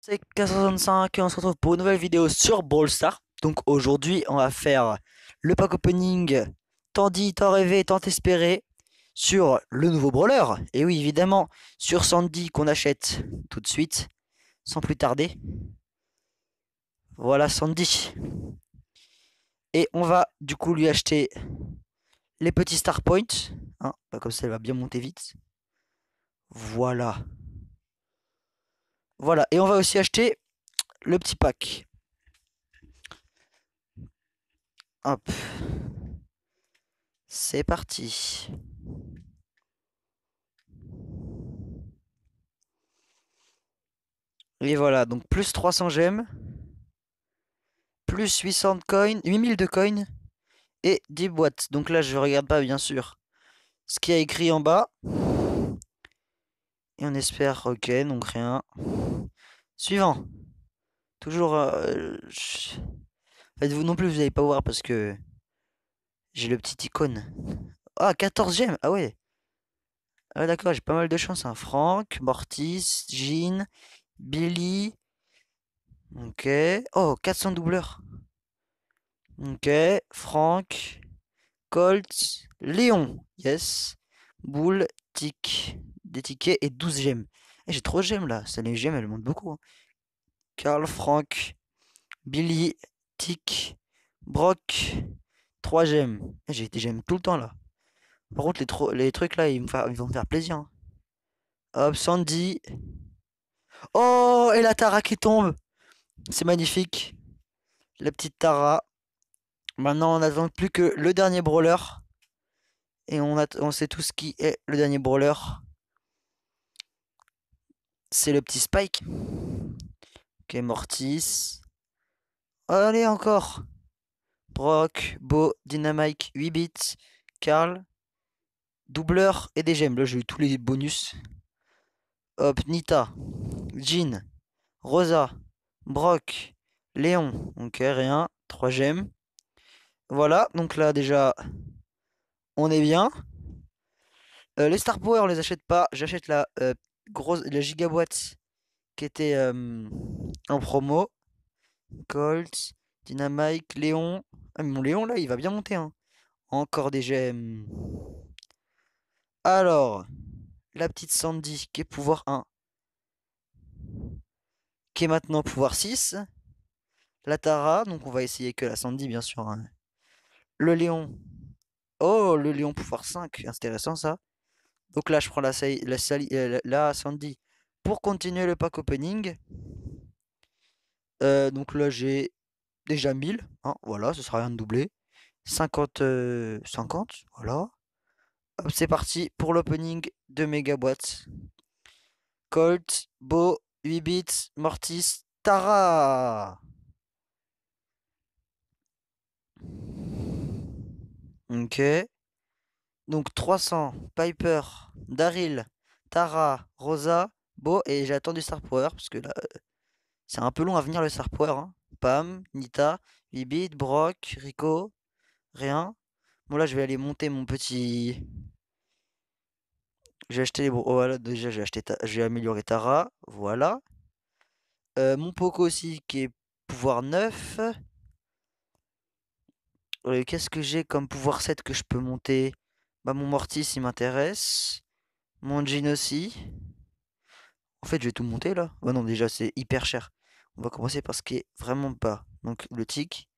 C'est K65 et on se retrouve pour une nouvelle vidéo sur Brawl Star. Donc aujourd'hui, on va faire le pack opening tant dit, tant rêvé, tant espéré sur le nouveau brawler. Et oui, évidemment, sur Sandy qu'on achète tout de suite, sans plus tarder. Voilà Sandy. Et on va du coup lui acheter les petits star points. Hein, comme ça, elle va bien monter vite. Voilà. Voilà, et on va aussi acheter le petit pack. Hop. C'est parti. Et voilà, donc plus 300 gemmes, plus 800 coins, 8000 de coins et 10 boîtes. Donc là, je regarde pas, bien sûr, ce qui a écrit en bas. Et on espère, ok, donc rien. Suivant. Toujours... En euh, fait, vous non plus, vous n'allez pas voir parce que... J'ai le petit icône. Ah, 14ème Ah ouais Ah d'accord, j'ai pas mal de chance. Hein. Franck, Mortis, Jean, Billy... Ok. Oh, 400 doubleurs. Ok. Franck. Colt. Léon. Yes. Boule. Tic des tickets et 12 gemmes. Et eh, j'ai trop gemmes là, ça, les gemmes elles montent beaucoup. Carl, hein. Karl, Franck, Billy, Tic, Brock, 3 gemmes. Eh, j'ai des gemmes tout le temps là. Par contre, les, les trucs là, ils, vont me faire plaisir. Hein. Hop, Sandy. Oh, et la Tara qui tombe. C'est magnifique. La petite Tara. Maintenant, on n'attend plus que le dernier brawler. Et on, on sait ce qui est le dernier brawler. C'est le petit Spike. Ok, Mortis. Allez, encore. Brock, Beau, Dynamite, 8 bits, Carl, Doubleur et des gemmes. Là, j'ai eu tous les bonus. Hop, Nita, Jean, Rosa, Brock, Léon. Ok, rien. 3 gemmes. Voilà, donc là, déjà, on est bien. Euh, les Star Power, on les achète pas. J'achète la euh, grosse, la gigaboîte qui était euh, en promo. Colt, Dynamite, Léon. Ah, mon Léon, là, il va bien monter. Hein. Encore des gemmes. Alors, la petite Sandy qui est pouvoir 1. Qui est maintenant pouvoir 6. La Tara, donc on va essayer que la Sandy, bien sûr. Hein. Le Léon. Oh, le Léon pouvoir 5. Intéressant ça. Donc là, je prends la, euh, la, la, Sandy pour continuer le pack opening. Euh, donc là, j'ai déjà 1000. Hein, voilà, ce sera rien de doublé. 50, 50, euh, voilà. C'est parti pour l'opening de méga Colt, Bo, 8 bits, Mortis, Tara. Ok. Donc 300, Piper, Daryl, Tara, Rosa, Bo, et j'ai attendu Star Power, parce que là, euh, c'est un peu long à venir le Star Power. Hein. Pam, Nita, Bibit, Brock, Rico, rien. Bon là, je vais aller monter mon petit... J'ai acheté les... Oh, voilà, déjà, j'ai acheté j'ai amélioré Tara, voilà. Euh, mon Poco aussi, qui est pouvoir 9. Euh, qu'est-ce que j'ai comme pouvoir 7 que je peux monter bah, mon Mortis, il m'intéresse. Mon Jean aussi. En fait, je vais tout monter là. Bah non, déjà, c'est hyper cher. On va commencer par ce qui est vraiment pas Donc, le tic.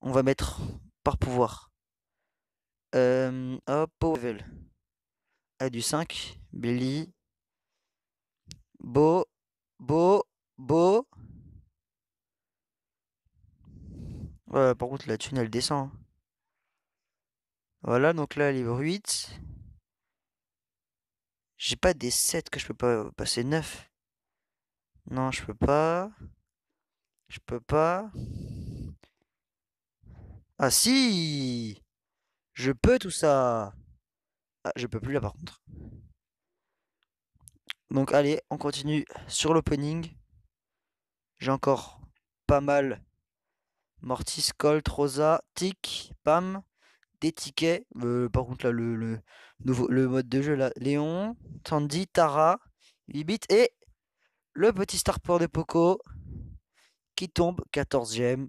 On va mettre par pouvoir. Euh, hop, level. A du 5. Billy. Beau. Beau. Beau. par contre, la thune, elle descend. Hein. Voilà, donc là, livre 8. J'ai pas des 7 que je peux pas passer bah, 9. Non, je peux pas. Je peux pas. Ah si Je peux tout ça ah, Je peux plus là par contre. Donc allez, on continue sur l'opening. J'ai encore pas mal. Mortis, Colt, Rosa, Tic, Pam des tickets. par contre, là, le, nouveau, le mode de jeu, là, Léon, Tandy, Tara, 8 et le petit starport de Poco qui tombe 14ème.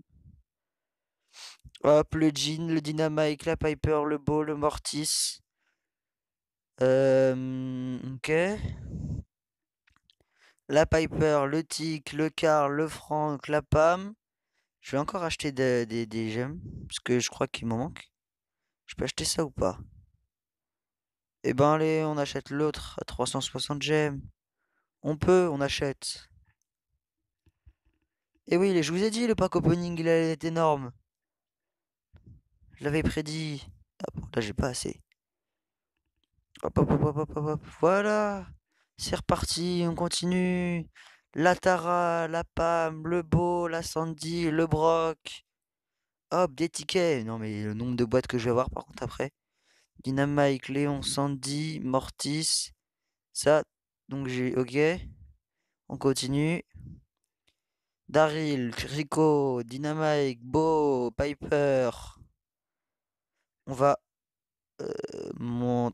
Hop, le Jean, le Dynamite, la Piper, le Beau, le Mortis. ok. La Piper, le Tic, le Car, le franc la Pam. Je vais encore acheter des, des, des gemmes parce que je crois qu'il m'en manque. Je peux acheter ça ou pas Eh ben allez, on achète l'autre à 360 gemmes. On peut, on achète. Et eh oui, je vous ai dit, le pack opening, il est énorme. Je l'avais prédit. Ah bon, là, j'ai pas assez. Hop, hop, hop, hop, hop, hop. Voilà. C'est reparti, on continue. La Tara, la Pam, le Beau, la Sandy, le Broc. Hop, des tickets. Non, mais le nombre de boîtes que je vais avoir, par contre, après. Dynamite, Léon, Sandy, Mortis. Ça, donc j'ai. Ok. On continue. Daryl, Rico, Dynamite, Bo, Piper. On va. Euh, mon...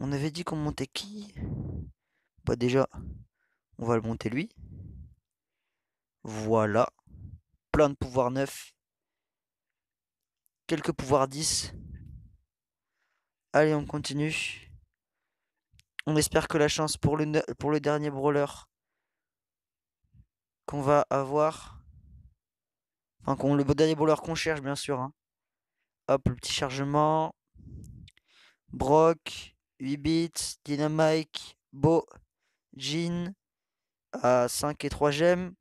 On avait dit qu'on montait qui Bah, déjà, on va le monter lui. Voilà de pouvoir 9. Quelques pouvoirs 10. Allez, on continue. On espère que la chance pour le, pour le dernier brawler qu'on va avoir. Enfin, qu'on, le dernier brawler qu'on cherche, bien sûr. un hein. Hop, le petit chargement. Brock, 8 bits, Dynamite, beau Jean, à 5 et 3 gemmes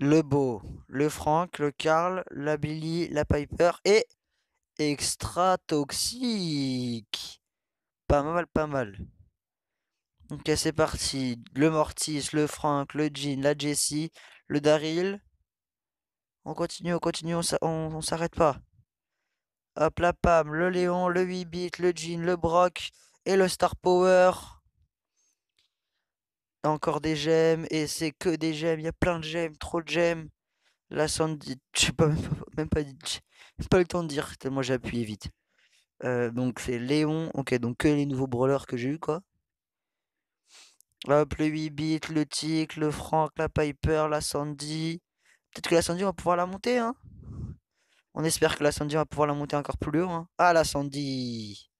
le Beau, le Frank, le Carl, la Billy, la Piper et Extra Toxique. Pas mal, pas mal. Ok, c'est parti. Le Mortis, le Frank, le Jean, la Jessie, le Daryl. On continue, on continue, on, s'arrête pas. Hop, la Pam, le Léon, le 8-bit, le Jean, le Brock et le Star Power encore des gemmes et c'est que des gemmes. Il y a plein de gemmes, trop de gemmes. La Sandy, je pas, même pas, même pas, pas le temps de dire tellement j'ai appuyé vite. Euh, donc c'est Léon. Ok, donc que les nouveaux brawlers que j'ai eu quoi. Hop, le 8 bit, le Tic, le Frank, la Piper, la Sandy. Peut-être que la Sandy on va pouvoir la monter hein. On espère que la Sandy on va pouvoir la monter encore plus haut. Hein. Ah la Sandy.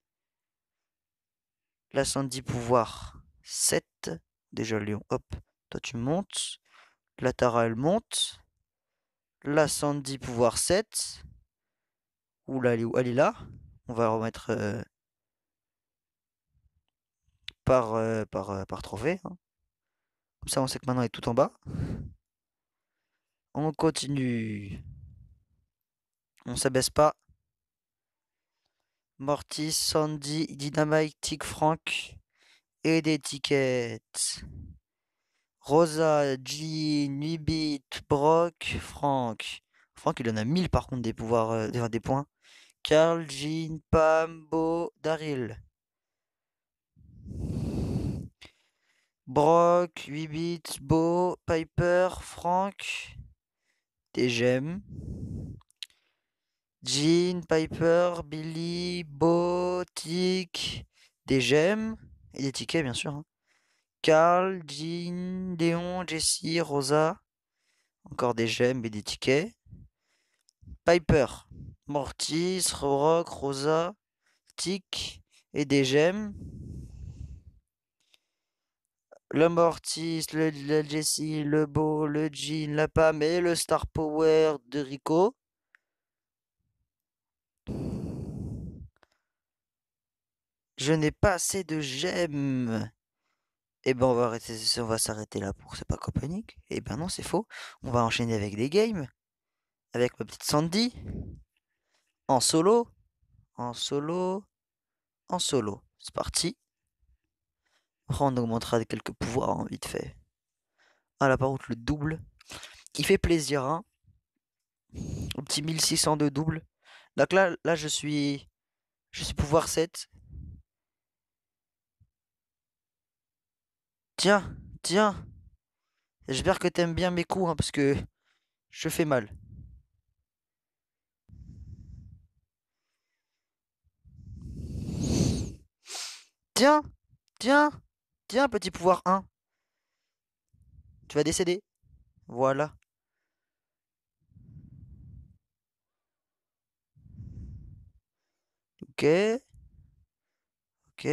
La Sandy pouvoir 7. Déjà Lyon hop, toi tu montes. La Tara elle monte. La Sandy pouvoir 7. Oula, elle est là. On va remettre euh, par, euh, euh, par, trophée. Hein. Comme ça on sait que maintenant elle est tout en bas. On continue. On s'abaisse pas. Mortis, Sandy, Dynamite, Tic, Frank et d'étiquette. Rosa, Jean, 8 bit Brock, Frank. Frank, il en a 1000 par contre des pouvoirs, euh, des points. Carl, Jean, Pam, Bo, Daryl. Brock, 8 bits, Bo, Piper, Frank, gemmes. Jean, Piper, Billy, Bo, Tic, gemmes. Et des tickets, bien sûr. Hein. Carl, Jean, Léon, Jessie, Rosa. Encore des gemmes et des tickets. Piper, Mortis, Rorok, Rosa, Tic et des gemmes. Le Mortis, le, le Jessie, le Beau, le Jean, la Pam et le Star Power de Rico. Je n'ai pas assez de gemmes. Et eh ben, on va arrêter, on va s'arrêter là pour C'est pas coponique Et eh ben non, c'est faux. On va enchaîner avec des games. Avec ma petite Sandy. En solo. En solo. En solo. C'est parti. On augmentera quelques pouvoirs, en hein, vite fait. Ah la par contre, le double. Qui fait plaisir, hein. Un petit 1600 de double. Donc là, là, je suis... Je suis pouvoir 7. Tiens, tiens. J'espère que t'aimes bien mes coups, hein, parce que je fais mal. Tiens, tiens, tiens, petit pouvoir 1. Tu vas décéder. Voilà. Ok. Ok.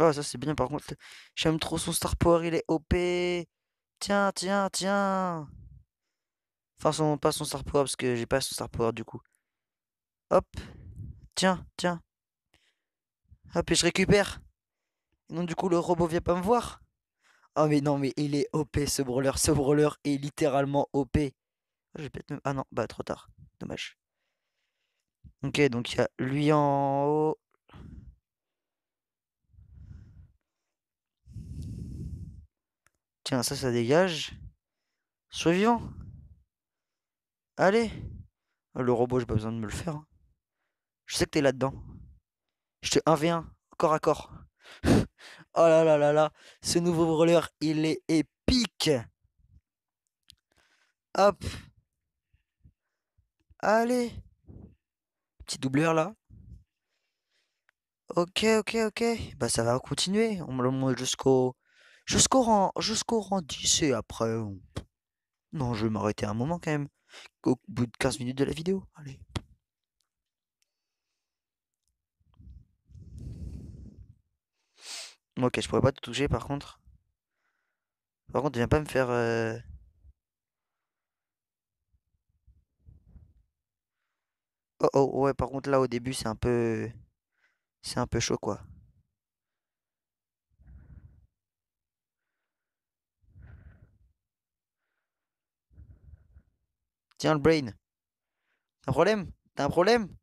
Oh ça c'est bien par contre. J'aime trop son star power, il est OP. Tiens, tiens, tiens. Enfin, pas son star power parce que j'ai pas son star power du coup. Hop. Tiens, tiens. Hop, et je récupère. Non, du coup, le robot vient pas me voir. Oh, mais non, mais il est OP ce brawler. Ce brawler est littéralement OP. Ah, ah non, bah trop tard. Dommage. Ok, donc il y a lui en haut. Tiens, ça, ça dégage. Sois vivant. Allez. Ah, le robot, j'ai pas besoin de me le faire. Hein. Je sais que t'es là-dedans. Je te 1v1, corps à corps. oh là là là là. Ce nouveau brûleur, il est épique. Hop. Allez. Petit doubleur là. Ok, ok, ok. Bah ça va continuer. On me le montre jusqu'au Jusqu'au rang, jusqu'au rang 10 et après... Non, je vais m'arrêter un moment quand même. Au bout de 15 minutes de la vidéo. Allez. Ok, je pourrais pas te toucher par contre. Par contre, viens pas me faire... Euh, oh oh ouais, par contre là au début c'est un peu... C'est un peu chaud quoi. Tiens, le brain. T'as un problème T'as un problème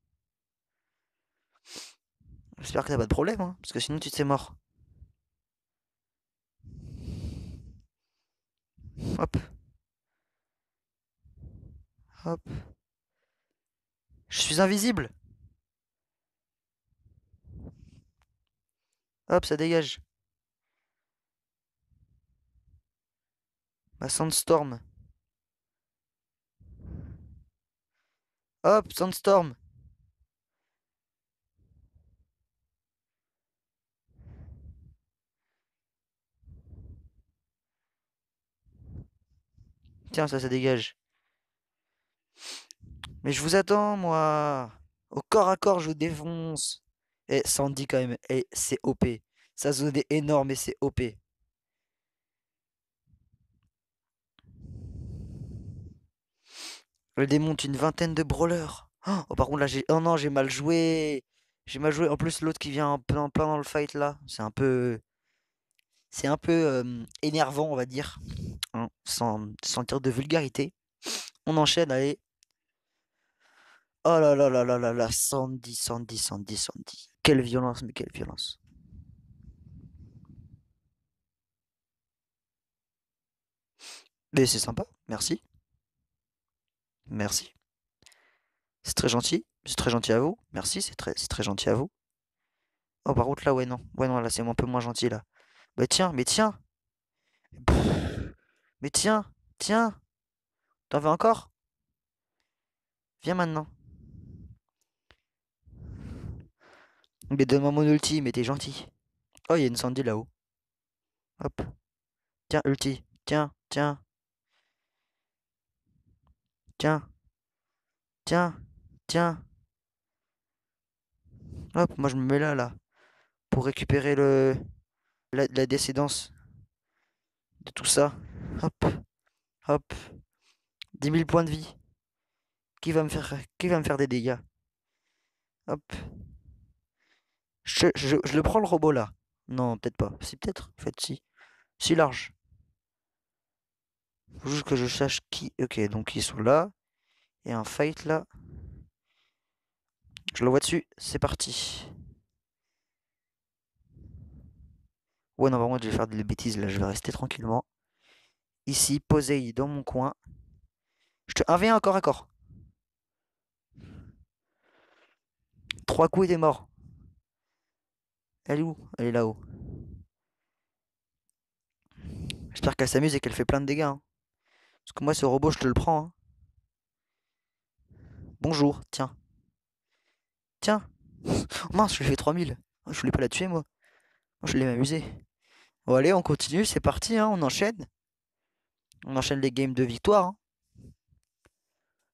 J'espère que t'as pas de problème, hein, parce que sinon tu te sais mort. Hop. Hop. Je suis invisible. Hop, ça dégage. Ma sandstorm. Hop, Sandstorm. Tiens, ça, ça dégage. Mais je vous attends, moi. Au corps à corps, je vous défonce. Et Sandy, quand même, et c'est OP. Sa zone est énorme et c'est OP. le démonte une vingtaine de brawlers. Oh, par contre, là, j'ai. Oh non, j'ai mal joué. J'ai mal joué. En plus, l'autre qui vient en plein, plein dans le fight, là, c'est un peu. C'est un peu énervant, on va dire. Hein, sans, sentir de vulgarité. On enchaîne, allez. Oh là là là là là là, Sandy, Sandy, Sandy, Sandy. Quelle violence, mais quelle violence. Mais c'est sympa, merci. Merci. C'est très gentil. C'est très gentil à vous. Merci, c'est très, très gentil à vous. Oh, par contre, là, ouais, non. Ouais, non, là, c'est un peu moins gentil, là. Mais bah, tiens, mais tiens. mais tiens, tiens. T'en veux encore Viens maintenant. Mais donne-moi mon ulti, mais t'es gentil. Oh, il y a une Sandy là-haut. Hop. Tiens, ulti. Tiens, tiens. Tiens. Tiens. Tiens. Hop, moi je me mets là, là. Pour récupérer le la, la décédence de tout ça. Hop. Hop. 10 000 points de vie. Qui va me faire, qui va me faire des dégâts Hop. Je, je, je, le prends le robot là. Non, peut-être pas. Si, peut-être. En fait, si. Si large. Faut juste que je sache qui... Ok, donc ils sont là. Et un fight là. Je le vois dessus. C'est parti. Ouais, non, vraiment, je vais faire des bêtises là. Je vais rester tranquillement. Ici, posé dans mon coin. Je te. ah, viens, à corps. Trois coups et des mort. Elle est où Elle est là-haut. J'espère qu'elle s'amuse et qu'elle fait plein de dégâts. Hein. Parce que moi, ce robot, je te le prends. Hein. Bonjour, tiens. Tiens. mince, je lui ai fait 3000. Je voulais pas la tuer, moi. Oh, je voulais m'amuser. Bon, allez, on continue, c'est parti, hein, on enchaîne. On enchaîne les games de victoire. Hein.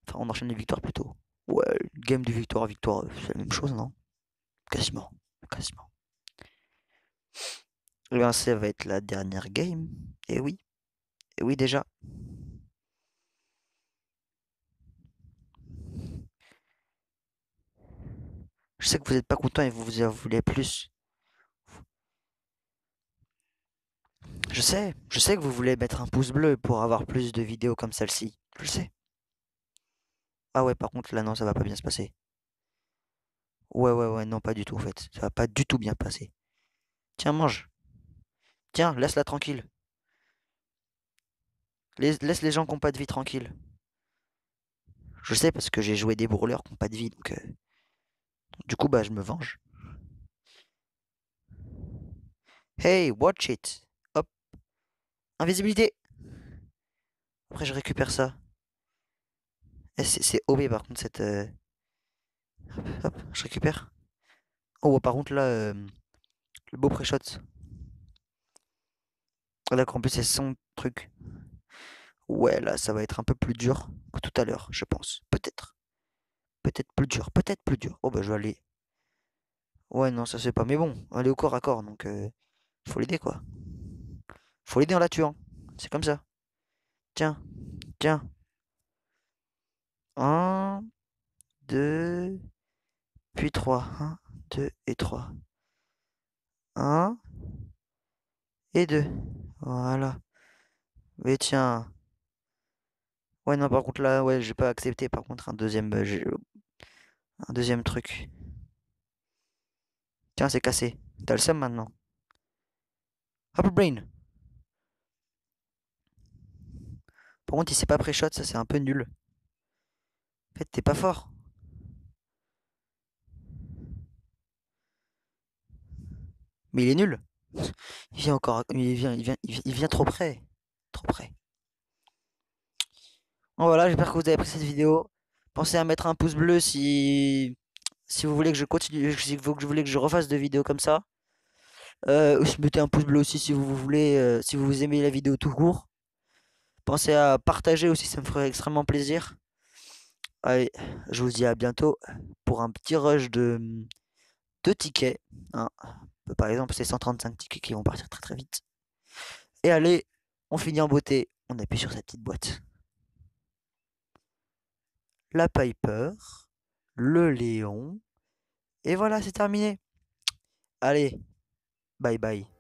Enfin, on enchaîne les victoires plutôt. Ouais, game de victoire, victoire, euh, c'est la même chose, non Quasiment. Quasiment. Eh bien, ça va être la dernière game. Et eh oui. Et eh oui, déjà. Je sais que vous n'êtes pas content et vous, vous voulez plus. Je sais, je sais que vous voulez mettre un pouce bleu pour avoir plus de vidéos comme celle-ci. Je le sais. Ah ouais, par contre, là, non, ça va pas bien se passer. Ouais, ouais, ouais, non, pas du tout, en fait. Ça va pas du tout bien passer. Tiens, mange. Tiens, laisse-la tranquille. Laisse les gens qui n'ont pas de vie tranquille. Je sais parce que j'ai joué des brûleurs qui n'ont pas de vie, donc... Euh, du coup, bah, je me venge. Hey, watch it. Hop. Invisibilité. Après, je récupère ça. Eh, c'est OB par contre, cette. Euh, hop, hop, je récupère. Oh, bah, par contre, là, euh, le beau pré-shot. Ah, d'accord, en plus, c'est son truc. Ouais, là, ça va être un peu plus dur que tout à l'heure, je pense. Peut-être. Peut-être plus dur, peut-être plus dur. Oh bah je vais aller. Ouais, non, ça c'est pas. Mais bon, elle au corps à corps, donc euh, faut l'aider quoi. Faut l'aider en la tuant. C'est comme ça. Tiens, tiens. Un, deux, puis trois. Un, deux et trois. Un et deux. Voilà. Mais tiens. Ouais, non, par contre, là, ouais, j'ai pas accepté. Par contre, un deuxième. Bah, un deuxième truc. Tiens, c'est cassé. T'as le seum maintenant. Hop, Brain. Par contre, il s'est pas pré-shot, ça c'est un peu nul. En fait, t'es pas fort. Mais il est nul. Il vient encore. Il vient, il vient, il vient, il vient trop près. Trop près. Bon voilà, j'espère que vous avez apprécié cette vidéo. Pensez à mettre un pouce bleu si, si vous voulez que je continue, si vous voulez que je refasse des vidéos comme ça. Euh, mettez un pouce bleu aussi si vous voulez, euh, si vous aimez la vidéo tout court. Pensez à partager aussi, ça me ferait extrêmement plaisir. Allez, je vous dis à bientôt pour un petit rush de, tickets. Hein. Par exemple, c'est 135 tickets qui vont partir très très vite. Et allez, on finit en beauté. On appuie sur cette petite boîte la Piper, le Léon. Et voilà, c'est terminé. Allez, bye bye.